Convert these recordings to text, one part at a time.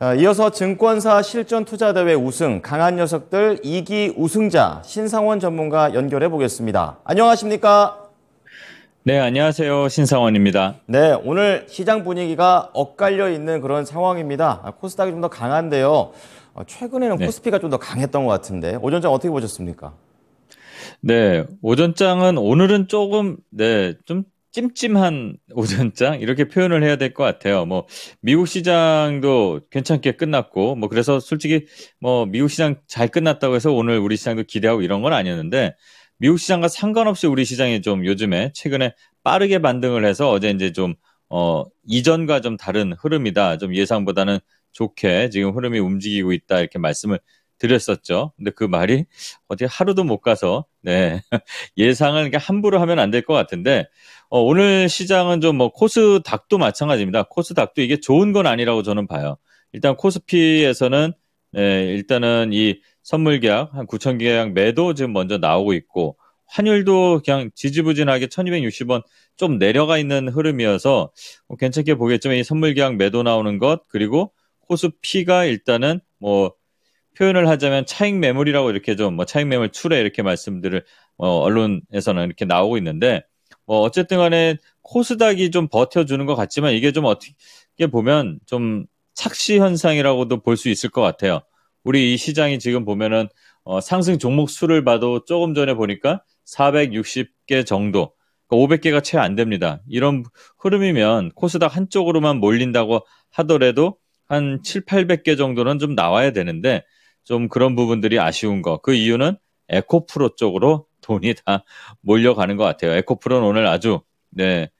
아, 이어서 증권사 실전 투자 대회 우승 강한 녀석들 2기 우승자 신상원 전문가 연결해 보겠습니다. 안녕하십니까? 네, 안녕하세요. 신상원입니다. 네, 오늘 시장 분위기가 엇갈려 있는 그런 상황입니다. 아, 코스닥이 좀 더 강한데요. 어, 최근에는 네. 코스피가 좀 더 강했던 것 같은데 오전장 어떻게 보셨습니까? 네, 오전장은 오늘은 조금 네, 좀 찜찜한 오전장 이렇게 표현을 해야 될 것 같아요. 뭐 미국 시장도 괜찮게 끝났고 뭐 그래서 솔직히 뭐 미국 시장 잘 끝났다고 해서 오늘 우리 시장도 기대하고 이런 건 아니었는데 미국 시장과 상관없이 우리 시장이 좀 요즘에 최근에 빠르게 반등을 해서 어제 이제 좀 어, 이전과 좀 다른 흐름이다. 좀 예상보다는 좋게 지금 흐름이 움직이고 있다 이렇게 말씀을 드렸었죠. 근데 그 말이 어디 하루도 못 가서 네. 예상은 함부로 하면 안 될 것 같은데 어, 오늘 시장은 좀 뭐 코스닥도 마찬가지입니다. 코스닥도 이게 좋은 건 아니라고 저는 봐요. 일단 코스피에서는 네, 일단은 이 선물 계약 한 9천 계약 매도 지금 먼저 나오고 있고 환율도 그냥 지지부진하게 1260원 좀 내려가 있는 흐름이어서 뭐 괜찮게 보겠지만 이 선물 계약 매도 나오는 것 그리고 코스피가 일단은 뭐 표현을 하자면 차익 매물이라고 이렇게 좀 뭐 차익 매물 출에 이렇게 말씀들을 어, 언론에서는 이렇게 나오고 있는데 뭐 어쨌든 간에 코스닥이 좀 버텨주는 것 같지만 이게 좀 어떻게 보면 좀 착시 현상이라고도 볼 수 있을 것 같아요. 우리 이 시장이 지금 보면은 어, 상승 종목 수를 봐도 조금 전에 보니까 460개 정도, 500개가 그러니까 채안 됩니다. 이런 흐름이면 코스닥 한쪽으로만 몰린다고 하더라도 한 7, 800개 정도는 좀 나와야 되는데 좀 그런 부분들이 아쉬운 거. 그 이유는 에코프로 쪽으로 돈이 다 몰려가는 것 같아요. 에코프로는 오늘 아주 네.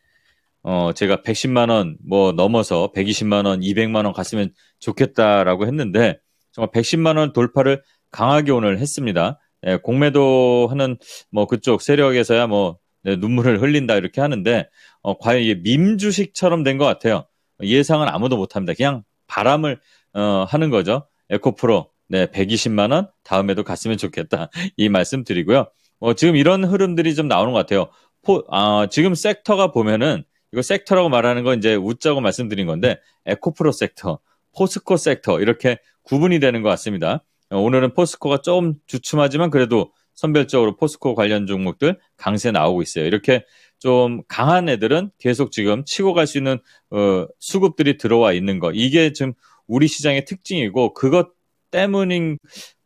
어, 제가 110만 원 뭐 넘어서 120만 원, 200만 원 갔으면 좋겠다라고 했는데 정말 110만 원 돌파를 강하게 오늘 했습니다. 예, 공매도 하는 뭐 그쪽 세력에서야 뭐 네, 눈물을 흘린다 이렇게 하는데 어, 과연 이게 민 주식처럼 된 것 같아요. 예상은 아무도 못합니다. 그냥 바람을 어, 하는 거죠. 에코프로 네, 120만 원 다음에도 갔으면 좋겠다. 이 말씀 드리고요. 어, 지금 이런 흐름들이 좀 나오는 것 같아요. 포, 아, 지금 섹터가 보면은 이거 섹터라고 말하는 건 이제 웃자고 말씀드린 건데 에코프로 섹터, 포스코 섹터 이렇게 구분이 되는 것 같습니다. 어, 오늘은 포스코가 조금 주춤하지만 그래도 선별적으로 포스코 관련 종목들 강세 나오고 있어요. 이렇게 좀 강한 애들은 계속 지금 치고 갈 수 있는 어, 수급들이 들어와 있는 거. 이게 지금 우리 시장의 특징이고 그것 때문인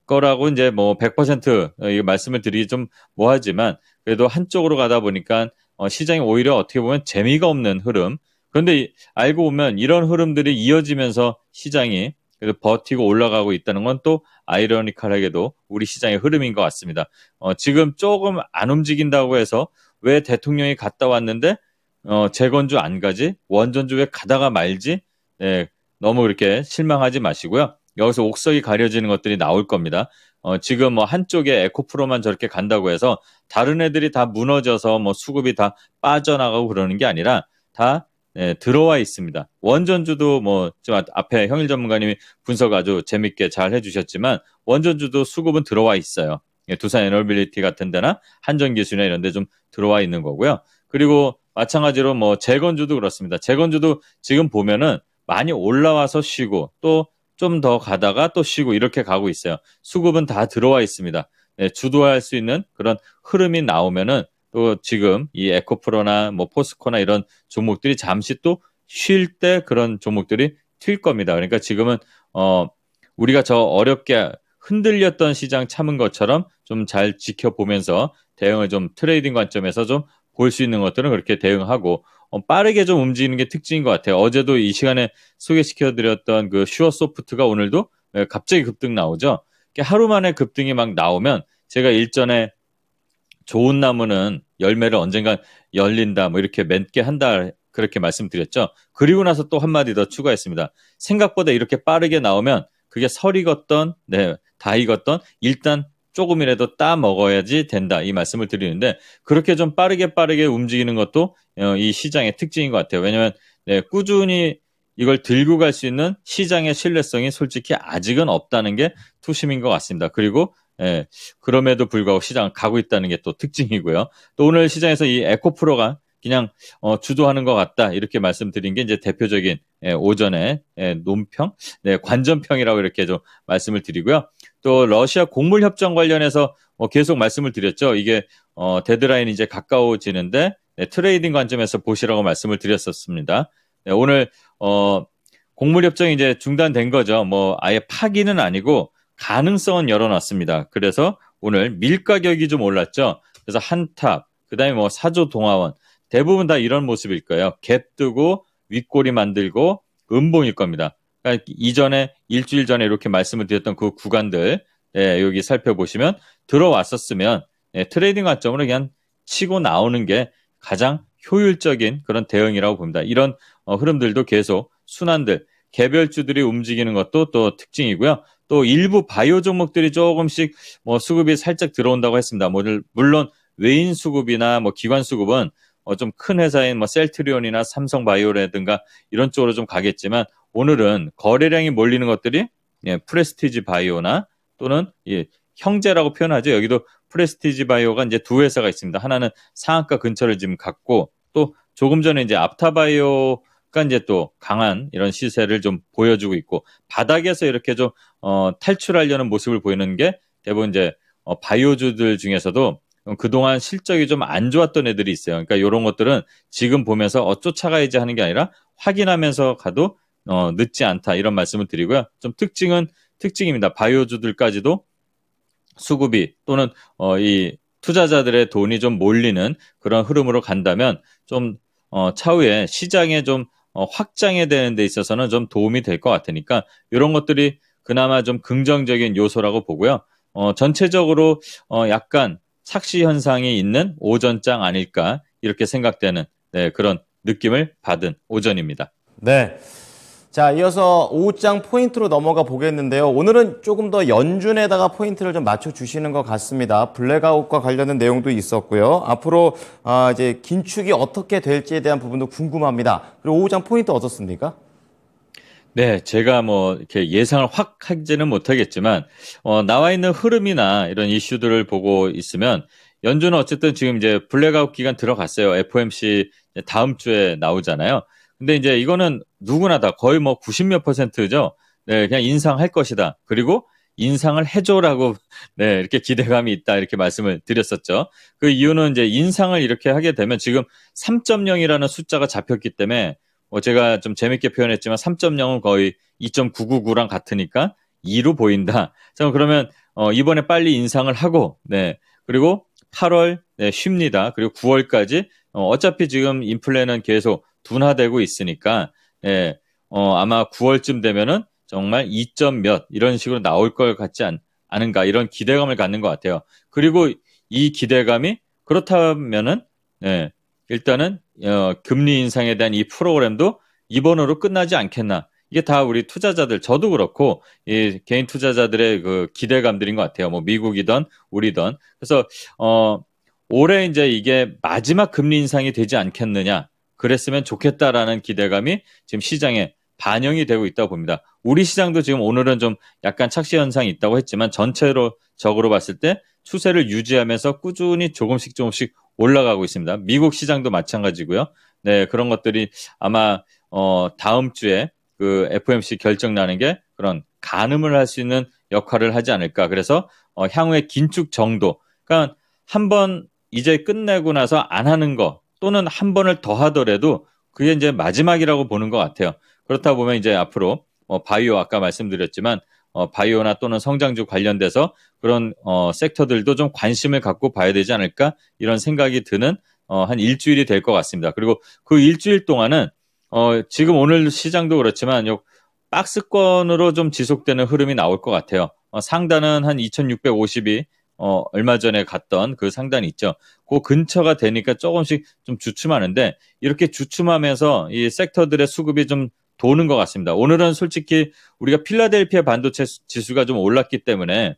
거라고 이제 뭐 100% 말씀을 드리기 좀 뭐하지만 그래도 한쪽으로 가다 보니까 어, 시장이 오히려 어떻게 보면 재미가 없는 흐름. 그런데 알고 보면 이런 흐름들이 이어지면서 시장이 그래도 버티고 올라가고 있다는 건 또 아이러니컬하게도 우리 시장의 흐름인 것 같습니다. 어, 지금 조금 안 움직인다고 해서 왜 대통령이 갔다 왔는데 어, 재건주 안 가지? 원전주 왜 가다가 말지? 네, 너무 그렇게 실망하지 마시고요. 여기서 옥석이 가려지는 것들이 나올 겁니다. 어, 지금 뭐 한쪽에 에코프로만 저렇게 간다고 해서 다른 애들이 다 무너져서 뭐 수급이 다 빠져나가고 그러는 게 아니라 다 예, 들어와 있습니다. 원전주도 뭐지 앞에 형일 전문가님이 분석 아주 재밌게 잘 해주셨지만 원전주도 수급은 들어와 있어요. 예, 두산 에너빌리티 같은 데나 한전기술이나 이런 데 좀 들어와 있는 거고요. 그리고 마찬가지로 뭐 재건주도 그렇습니다. 재건주도 지금 보면은 많이 올라와서 쉬고 또 좀더 가다가 또 쉬고 이렇게 가고 있어요. 수급은 다 들어와 있습니다. 네, 주도할 수 있는 그런 흐름이 나오면은 또 지금 이 에코프로나 뭐 포스코나 이런 종목들이 잠시 또 쉴 때 그런 종목들이 튈 겁니다. 그러니까 지금은 어 우리가 저 어렵게 흔들렸던 시장 참은 것처럼 좀 잘 지켜보면서 대응을 좀 트레이딩 관점에서 좀 볼 수 있는 것들은 그렇게 대응하고 어, 빠르게 좀 움직이는 게 특징인 것 같아요. 어제도 이 시간에 소개시켜드렸던 그 슈어 소프트가 오늘도 예, 갑자기 급등 나오죠. 하루 만에 급등이 막 나오면 제가 일전에 좋은 나무는 열매를 언젠간 열린다 뭐 이렇게 맺게 한다 그렇게 말씀드렸죠. 그리고 나서 또 한마디 더 추가했습니다. 생각보다 이렇게 빠르게 나오면 그게 설 익었던 네, 다 익었던 일단 조금이라도 따 먹어야지 된다 이 말씀을 드리는데 그렇게 좀 빠르게 빠르게 움직이는 것도 어, 이 시장의 특징인 것 같아요. 왜냐하면 네, 꾸준히 이걸 들고 갈 수 있는 시장의 신뢰성이 솔직히 아직은 없다는 게 투심인 것 같습니다. 그리고 예, 그럼에도 불구하고 시장을 가고 있다는 게 또 특징이고요. 또 오늘 시장에서 이 에코프로가 그냥 어, 주도하는 것 같다 이렇게 말씀드린 게 이제 대표적인 예, 오전에 예, 논평, 네, 관전평이라고 이렇게 좀 말씀을 드리고요. 또 러시아 곡물 협정 관련해서 어, 계속 말씀을 드렸죠. 이게 어, 데드라인 이제 가까워지는데 네, 트레이딩 관점에서 보시라고 말씀을 드렸었습니다. 네, 오늘 어, 곡물 협정이 이제 중단된 거죠. 뭐 아예 파기는 아니고 가능성은 열어놨습니다. 그래서 오늘 밀 가격이 좀 올랐죠. 그래서 한탑, 그다음에 뭐 사조 동화원 대부분 다 이런 모습일 거예요. 갭 뜨고 윗꼬리 만들고 음봉일 겁니다. 그러니까 이전에 일주일 전에 이렇게 말씀을 드렸던 그 구간들 예, 여기 살펴보시면 들어왔었으면 예, 트레이딩 관점으로 그냥 치고 나오는 게 가장 효율적인 그런 대응이라고 봅니다. 이런 어, 흐름들도 계속 순환들 개별주들이 움직이는 것도 또 특징이고요. 또 일부 바이오 종목들이 조금씩 뭐 수급이 살짝 들어온다고 했습니다. 뭐 물론 외인 수급이나 뭐 기관 수급은 어, 좀큰 회사인 뭐 셀트리온이나 삼성바이오라든가 이런 쪽으로 좀 가겠지만 오늘은 거래량이 몰리는 것들이 예, 프레스티지 바이오나 또는 예, 형제라고 표현하죠. 여기도 프레스티지 바이오가 이제 두 회사가 있습니다. 하나는 상한가 근처를 지금 갖고 또 조금 전에 이제 앞타바이오가 이제 또 강한 이런 시세를 좀 보여주고 있고 바닥에서 이렇게 좀 어, 탈출하려는 모습을 보이는 게 대부분 이제 어, 바이오주들 중에서도 그동안 실적이 좀 안 좋았던 애들이 있어요. 그러니까 이런 것들은 지금 보면서 어 쫓아가야지 하는 게 아니라 확인하면서 가도 어, 늦지 않다 이런 말씀을 드리고요. 좀 특징은 특징입니다. 바이오주들까지도 수급이 또는 어, 이 투자자들의 돈이 좀 몰리는 그런 흐름으로 간다면 좀 어, 차후에 시장에 좀 어, 확장이 되는 데 있어서는 좀 도움이 될 것 같으니까 이런 것들이 그나마 좀 긍정적인 요소라고 보고요. 어, 전체적으로 어, 약간 착시 현상이 있는 오전장 아닐까 이렇게 생각되는 네, 그런 느낌을 받은 오전입니다. 네. 자, 이어서 5장 포인트로 넘어가 보겠는데요. 오늘은 조금 더 연준에다가 포인트를 좀 맞춰주시는 것 같습니다. 블랙아웃과 관련된 내용도 있었고요. 앞으로 아, 이제 긴축이 어떻게 될지에 대한 부분도 궁금합니다. 그리고 5장 포인트 어떻습니까? 네, 제가 뭐 이렇게 예상을 확 하지는 못하겠지만 어, 나와 있는 흐름이나 이런 이슈들을 보고 있으면 연준은 어쨌든 지금 이제 블랙아웃 기간 들어갔어요. FOMC 다음 주에 나오잖아요. 근데 이제 이거는 누구나 다 거의 뭐 90몇 퍼센트죠. 네, 그냥 인상할 것이다. 그리고 인상을 해줘라고 네, 이렇게 기대감이 있다 이렇게 말씀을 드렸었죠. 그 이유는 이제 인상을 이렇게 하게 되면 지금 3.0이라는 숫자가 잡혔기 때문에 뭐 제가 좀 재밌게 표현했지만 3.0은 거의 2.999랑 같으니까 2로 보인다. 자, 그러면 어, 이번에 빨리 인상을 하고 네. 그리고 8월 네, 쉽니다. 그리고 9월까지 어, 어차피 지금 인플레는 계속 분화되고 있으니까 예, 어, 아마 9월쯤 되면은 정말 2점 몇 이런 식으로 나올 걸 같지 않, 않은가 이런 기대감을 갖는 것 같아요. 그리고 이 기대감이 그렇다면은 예, 일단은 어, 금리 인상에 대한 이 프로그램도 이번으로 끝나지 않겠나. 이게 다 우리 투자자들 저도 그렇고 이 개인 투자자들의 그 기대감들인 것 같아요. 뭐 미국이든 우리든 그래서 어 올해 이제 이게 마지막 금리 인상이 되지 않겠느냐 그랬으면 좋겠다라는 기대감이 지금 시장에 반영이 되고 있다고 봅니다. 우리 시장도 지금 오늘은 좀 약간 착시 현상이 있다고 했지만 전체로 적으로 봤을 때 추세를 유지하면서 꾸준히 조금씩 조금씩 올라가고 있습니다. 미국 시장도 마찬가지고요. 네, 그런 것들이 아마 어 다음 주에 그 FOMC 결정 나는 게 그런 가늠을 할 수 있는 역할을 하지 않을까. 그래서 어향후에 긴축 정도. 그러니까 한 번 이제 끝내고 나서 안 하는 거 또는 한 번을 더 하더라도 그게 이제 마지막이라고 보는 것 같아요. 그렇다 보면 이제 앞으로 어, 바이오 아까 말씀드렸지만 어, 바이오나 또는 성장주 관련돼서 그런 어, 섹터들도 좀 관심을 갖고 봐야 되지 않을까 이런 생각이 드는 어, 한 일주일이 될 것 같습니다. 그리고 그 일주일 동안은 어, 지금 오늘 시장도 그렇지만 요 박스권으로 좀 지속되는 흐름이 나올 것 같아요. 어, 상단은 한 2,650이 어, 얼마 전에 갔던 그 상단 있죠. 그 근처가 되니까 조금씩 좀 주춤하는데 이렇게 주춤하면서 이 섹터들의 수급이 좀 도는 것 같습니다. 오늘은 솔직히 우리가 필라델피아 반도체 지수가 좀 올랐기 때문에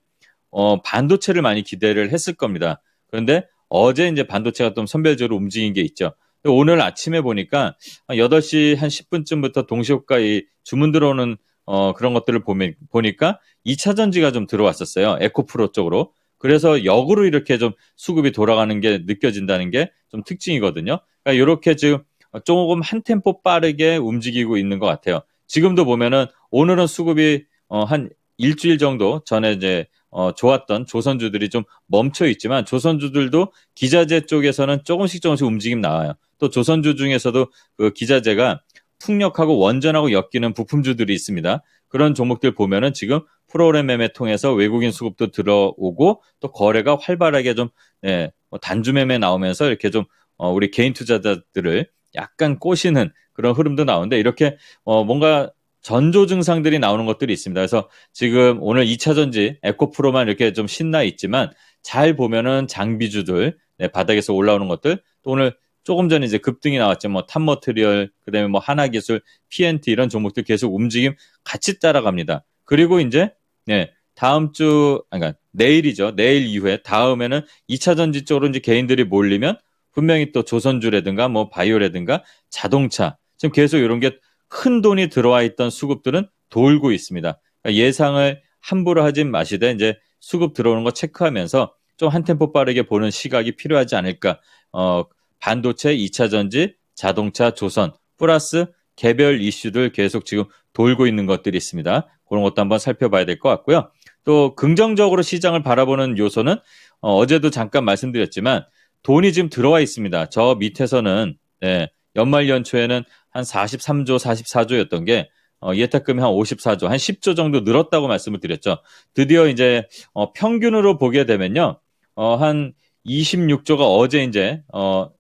어, 반도체를 많이 기대를 했을 겁니다. 그런데 어제 이제 반도체가 좀 선별적으로 움직인 게 있죠. 오늘 아침에 보니까 8시 한 10분쯤부터 동시효과 이 주문 들어오는 어, 그런 것들을 보면, 보니까 2차 전지가 좀 들어왔었어요. 에코프로 쪽으로. 그래서 역으로 이렇게 좀 수급이 돌아가는 게 느껴진다는 게 좀 특징이거든요. 그러니까 이렇게 지금 조금 한 템포 빠르게 움직이고 있는 것 같아요. 지금도 보면은 오늘은 수급이 어, 한 일주일 정도 전에 이제 어, 좋았던 조선주들이 좀 멈춰 있지만 조선주들도 기자재 쪽에서는 조금씩 조금씩 움직임 나와요. 또 조선주 중에서도 그 기자재가 풍력하고 원전하고 엮이는 부품주들이 있습니다. 그런 종목들 보면은 지금 프로그램 매매 통해서 외국인 수급도 들어오고 또 거래가 활발하게 좀 예, 뭐 단주 매매 나오면서 이렇게 좀 어, 우리 개인 투자자들을 약간 꼬시는 그런 흐름도 나오는데 이렇게 어, 뭔가 전조 증상들이 나오는 것들이 있습니다. 그래서 지금 오늘 2차전지 에코프로만 이렇게 좀 신나 있지만 잘 보면은 장비주들 네, 바닥에서 올라오는 것들 또 오늘 조금 전에 이제 급등이 나왔죠. 뭐 탑머트리얼, 그다음에 뭐 하나기술, PNT 이런 종목들 계속 움직임 같이 따라갑니다. 그리고 이제 네, 다음 주 아, 그러니까 내일이죠. 내일 이후에 다음에는 2차 전지 쪽으로 이제 개인들이 몰리면 분명히 또 조선주라든가 뭐 바이오라든가 자동차 지금 계속 이런 게 큰 돈이 들어와 있던 수급들은 돌고 있습니다. 그러니까 예상을 함부로 하진 마시되 이제 수급 들어오는 거 체크하면서 좀 한 템포 빠르게 보는 시각이 필요하지 않을까. 어, 반도체, 2차 전지, 자동차, 조선 플러스 개별 이슈를 계속 지금 돌고 있는 것들이 있습니다. 그런 것도 한번 살펴봐야 될 것 같고요. 또 긍정적으로 시장을 바라보는 요소는 어, 어제도 잠깐 말씀드렸지만 돈이 지금 들어와 있습니다. 저 밑에서는 예, 연말 연초에는 한 43조, 44조였던 게 어, 예탁금이 한 54조, 한 10조 정도 늘었다고 말씀을 드렸죠. 드디어 이제 어, 평균으로 보게 되면요, 어, 한 26조가 어제 이제 어,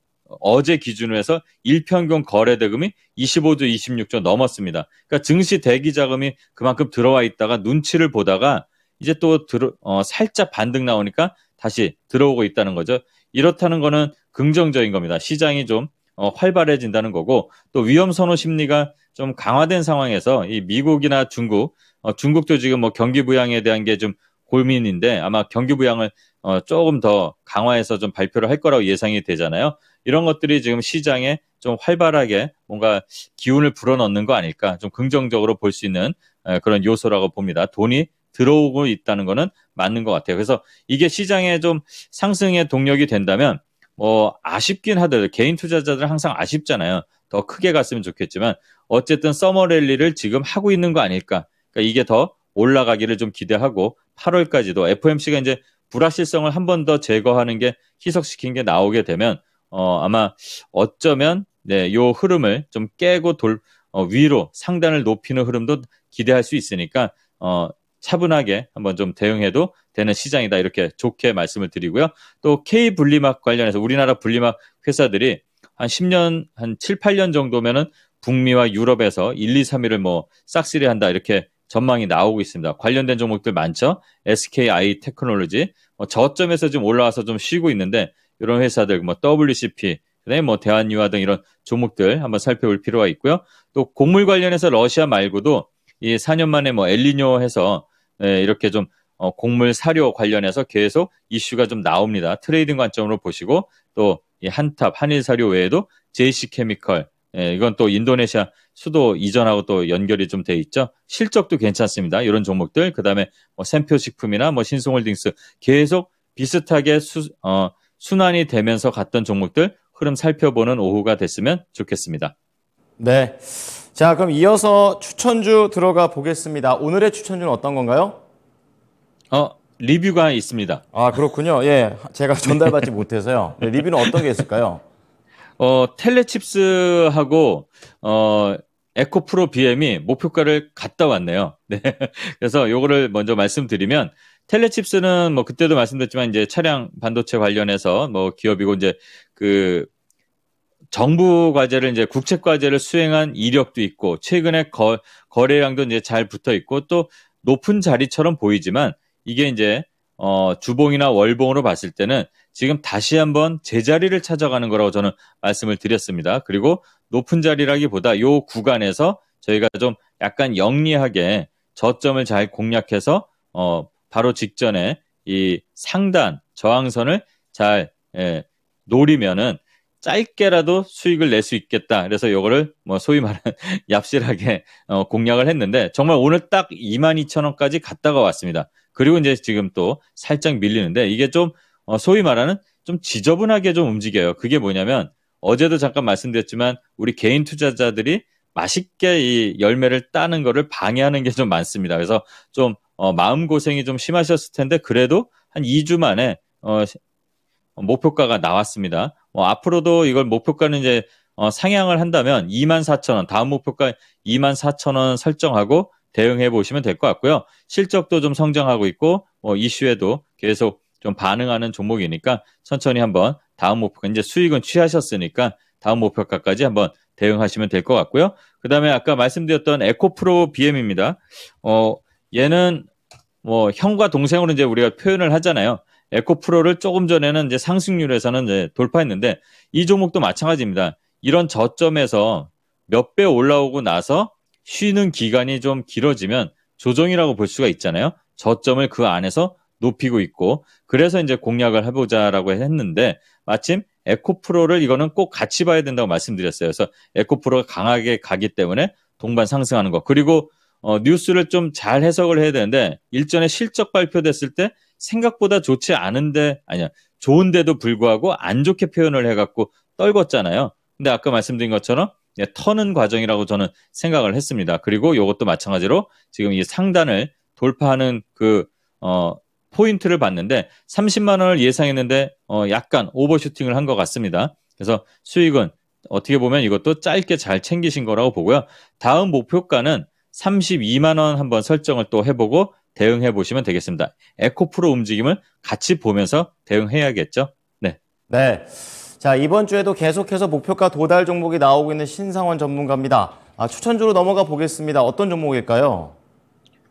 어제 기준으로 해서 일평균 거래 대금이 25조 26조 넘었습니다. 그러니까 증시 대기 자금이 그만큼 들어와 있다가 눈치를 보다가 이제 또 들어, 어, 살짝 반등 나오니까 다시 들어오고 있다는 거죠. 이렇다는 거는 긍정적인 겁니다. 시장이 좀 어, 활발해진다는 거고 또 위험 선호 심리가 좀 강화된 상황에서 이 미국이나 중국, 어, 중국도 지금 뭐 경기 부양에 대한 게 좀 고민인데 아마 경기 부양을 어, 조금 더 강화해서 좀 발표를 할 거라고 예상이 되잖아요. 이런 것들이 지금 시장에 좀 활발하게 뭔가 기운을 불어넣는 거 아닐까 좀 긍정적으로 볼 수 있는 그런 요소라고 봅니다. 돈이 들어오고 있다는 거는 맞는 것 같아요. 그래서 이게 시장에 좀 상승의 동력이 된다면 뭐 아쉽긴 하더라도 개인 투자자들은 항상 아쉽잖아요. 더 크게 갔으면 좋겠지만 어쨌든 서머 랠리를 지금 하고 있는 거 아닐까. 그러니까 이게 더 올라가기를 좀 기대하고 8월까지도 FOMC가 이제 불확실성을 한 번 더 제거하는 게 희석시킨 게 나오게 되면 어, 아마 어쩌면 네, 요 흐름을 좀 깨고 돌 어, 위로 상단을 높이는 흐름도 기대할 수 있으니까 어, 차분하게 한번 좀 대응해도 되는 시장이다 이렇게 좋게 말씀을 드리고요. 또 K 분리막 관련해서 우리나라 분리막 회사들이 한 10년 한 7, 8년 정도면은 북미와 유럽에서 1, 2, 3위를 뭐 싹쓸이 한다 이렇게 전망이 나오고 있습니다. 관련된 종목들 많죠. SKI 테크놀로지 어, 저점에서 좀 올라와서 좀 쉬고 있는데 이런 회사들 뭐 WCP 그다음에 뭐 대한유화 등 이런 종목들 한번 살펴볼 필요가 있고요. 또 곡물 관련해서 러시아 말고도 이 4년 만에 뭐 엘리뇨 해서 예, 이렇게 좀 어, 곡물 사료 관련해서 계속 이슈가 좀 나옵니다. 트레이딩 관점으로 보시고 또 이 한탑 한일 사료 외에도 JC 케미컬 예, 이건 또 인도네시아 수도 이전하고 또 연결이 좀 돼 있죠. 실적도 괜찮습니다. 이런 종목들 그다음에 뭐 샘표 식품이나 뭐 신송홀딩스 계속 비슷하게 수, 어, 순환이 되면서 갔던 종목들 흐름 살펴보는 오후가 됐으면 좋겠습니다. 네. 자, 그럼 이어서 추천주 들어가 보겠습니다. 오늘의 추천주는 어떤 건가요? 어, 리뷰가 있습니다. 아, 그렇군요. 예. 제가 전달받지 못해서요. 네, 리뷰는 어떤 게 있을까요? 어, 텔레칩스하고, 어, 에코프로 BM이 목표가를 갔다 왔네요. 네. 그래서 요거를 먼저 말씀드리면 텔레칩스는 뭐 그때도 말씀드렸지만 이제 차량 반도체 관련해서 뭐 기업이고 이제 그 정부 과제를 이제 국책 과제를 수행한 이력도 있고 최근에 거, 거래량도 이제 잘 붙어 있고 또 높은 자리처럼 보이지만 이게 이제 어, 주봉이나 월봉으로 봤을 때는 지금 다시 한번 제자리를 찾아가는 거라고 저는 말씀을 드렸습니다. 그리고 높은 자리라기보다 요 구간에서 저희가 좀 약간 영리하게 저점을 잘 공략해서 어, 바로 직전에 이 상단 저항선을 잘 예, 노리면은 짧게라도 수익을 낼 수 있겠다. 그래서 이거를 뭐 소위 말하는 얍실하게 어, 공략을 했는데 정말 오늘 딱 22,000원까지 갔다가 왔습니다. 그리고 이제 지금 또 살짝 밀리는데 이게 좀 어, 소위 말하는 좀 지저분하게 좀 움직여요. 그게 뭐냐면 어제도 잠깐 말씀드렸지만 우리 개인 투자자들이 맛있게 이 열매를 따는 거를 방해하는 게 좀 많습니다. 그래서 좀 어, 마음고생이 좀 심하셨을 텐데 그래도 한 2주 만에 어, 어, 목표가가 나왔습니다. 어, 앞으로도 이걸 목표가는 이제 어, 상향을 한다면 24,000원 다음 목표가 24,000원 설정하고 대응해 보시면 될 것 같고요. 실적도 좀 성장하고 있고 뭐 이슈에도 계속 좀 반응하는 종목이니까 천천히 한번 다음 목표 이제 수익은 취하셨으니까 다음 목표가까지 한번 대응하시면 될 것 같고요. 그 다음에 아까 말씀드렸던 에코프로 BM입니다. 어, 얘는 뭐 형과 동생으로 이제 우리가 표현을 하잖아요. 에코 프로를 조금 전에는 이제 상승률에서는 이제 돌파했는데 이 종목도 마찬가지입니다. 이런 저점에서 몇 배 올라오고 나서 쉬는 기간이 좀 길어지면 조정이라고 볼 수가 있잖아요. 저점을 그 안에서 높이고 있고 그래서 이제 공략을 해보자라고 했는데 마침 에코프로를 이거는 꼭 같이 봐야 된다고 말씀드렸어요. 그래서 에코프로가 강하게 가기 때문에 동반 상승하는 거 그리고 어, 뉴스를 좀 잘 해석을 해야 되는데 일전에 실적 발표됐을 때 생각보다 좋지 않은데 아니야 좋은데도 불구하고 안 좋게 표현을 해갖고 떨궜잖아요. 근데 아까 말씀드린 것처럼 예, 터는 과정이라고 저는 생각을 했습니다. 그리고 이것도 마찬가지로 지금 이 상단을 돌파하는 그 어, 포인트를 봤는데 30만 원을 예상했는데 어, 약간 오버슈팅을 한 것 같습니다. 그래서 수익은 어떻게 보면 이것도 짧게 잘 챙기신 거라고 보고요. 다음 목표가는 32만 원 한번 설정을 또 해보고 대응해 보시면 되겠습니다. 에코프로 움직임을 같이 보면서 대응해야겠죠. 네. 네. 자 이번 주에도 계속해서 목표가 도달 종목이 나오고 있는 신상원 전문가입니다. 아, 추천주로 넘어가 보겠습니다. 어떤 종목일까요?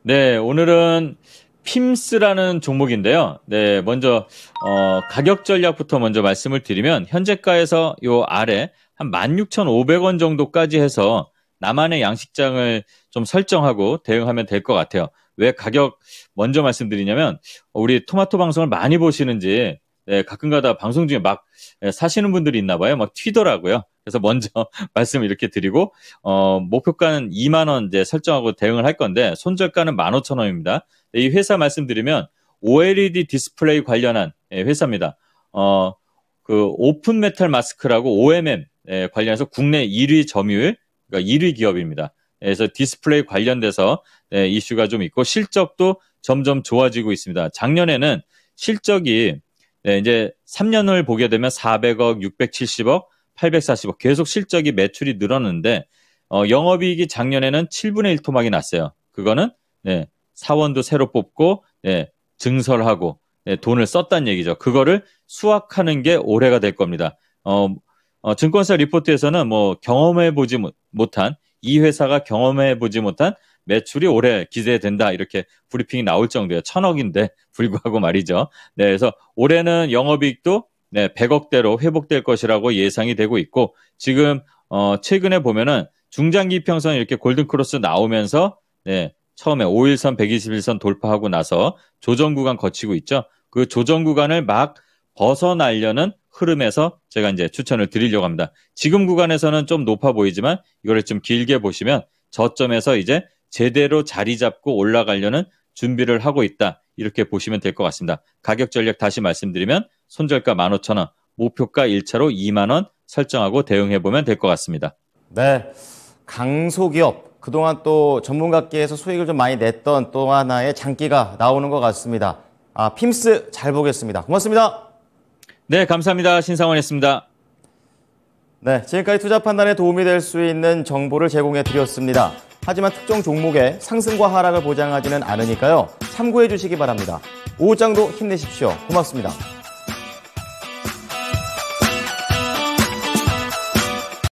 네, 오늘은 핌스라는 종목인데요. 네, 먼저 어, 가격 전략부터 먼저 말씀을 드리면 현재가에서 요 아래 한 16,500원 정도까지 해서 나만의 양식장을 좀 설정하고 대응하면 될 것 같아요. 왜 가격 먼저 말씀드리냐면 우리 토마토 방송을 많이 보시는지 네, 가끔가다 방송 중에 막 예, 사시는 분들이 있나 봐요. 막 튀더라고요. 그래서 먼저 말씀 이렇게 드리고 어, 목표가는 2만 원 이제 설정하고 대응을 할 건데 손절가는 15,000원입니다. 이 회사 말씀드리면 OLED 디스플레이 관련한 예, 회사입니다. 어, 그 오픈 메탈 마스크라고 OMM 예, 관련해서 국내 1위 점유율, 그러니까 1위 기업입니다. 그래서 디스플레이 관련돼서 네, 이슈가 좀 있고 실적도 점점 좋아지고 있습니다. 작년에는 실적이 네, 이제 3년을 보게 되면 400억, 670억, 840억 계속 실적이 매출이 늘었는데 어, 영업이익이 작년에는 7분의 1 토막이 났어요. 그거는 네, 사원도 새로 뽑고 네, 증설하고 네, 돈을 썼다는 얘기죠. 그거를 수확하는 게 올해가 될 겁니다. 어, 어, 증권사 리포트에서는 뭐 경험해 보지 못한 이 회사가 경험해보지 못한 매출이 올해 기대된다 이렇게 브리핑이 나올 정도예요. 천억인데 불구하고 말이죠. 네, 그래서 올해는 영업이익도 네, 100억대로 회복될 것이라고 예상이 되고 있고 지금 어, 최근에 보면은 중장기 평선 이렇게 골든크로스 나오면서 네, 처음에 5일선 121선 돌파하고 나서 조정 구간 거치고 있죠. 그 조정 구간을 막 벗어나려는 흐름에서 제가 이제 추천을 드리려고 합니다. 지금 구간에서는 좀 높아 보이지만 이거를 좀 길게 보시면 저점에서 이제 제대로 자리 잡고 올라가려는 준비를 하고 있다. 이렇게 보시면 될 것 같습니다. 가격 전략 다시 말씀드리면 손절가 15,000원, 목표가 1차로 2만원 설정하고 대응해 보면 될 것 같습니다. 네. 강소기업. 그동안 또전문가께서 수익을 좀 많이 냈던 또 하나의 장기가 나오는 것 같습니다. 아, 핌스 잘 보겠습니다. 고맙습니다. 네, 감사합니다. 신상원이었습니다. 네, 지금까지 투자 판단에 도움이 될 수 있는 정보를 제공해 드렸습니다. 하지만 특정 종목의 상승과 하락을 보장하지는 않으니까요. 참고해 주시기 바랍니다. 오후장도 힘내십시오. 고맙습니다.